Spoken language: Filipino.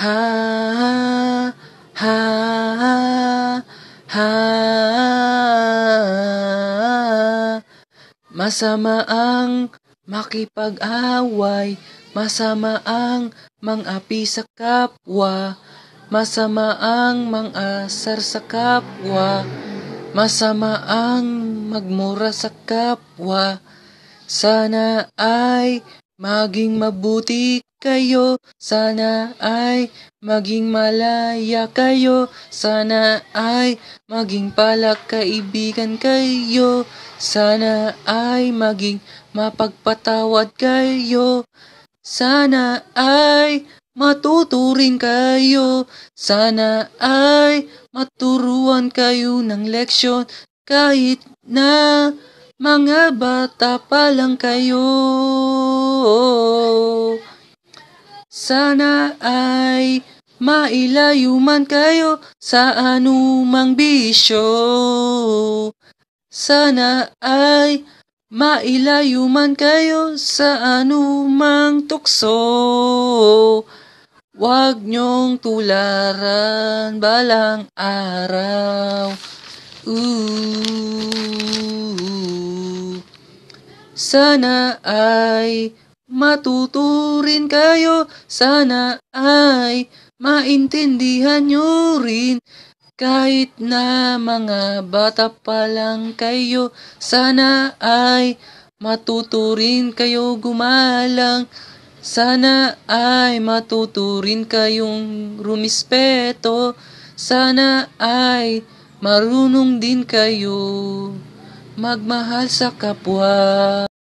ha ha ha Masama ang makipag-away, masama ang mangapi sa kapwa, masama ang mang-asar sa kapwa, masama ang magmura sa kapwa. Sana ay maging mabuti kayo, sana ay maging malaya kayo, sana ay maging palakaibigan kayo, sana ay maging mapagpatawad kayo, sana ay matuturin kayo, sana ay maturuan kayo ng leksyon kahit na mga bata pa lang kayo. Sana ay mailayo man kayo sa anumang bisyo. Sana ay mailayo man kayo sa anumang tukso. Huwag niyong tularan balang araw. Ooh. Sana ay Matuturin kayo, sana ay maintindihan nyo rin. Kahit na mga bata pa lang kayo, sana ay matuturin kayo gumalang. Sana ay matuturin kayong rumispeto. Sana ay marunong din kayo magmahal sa kapwa.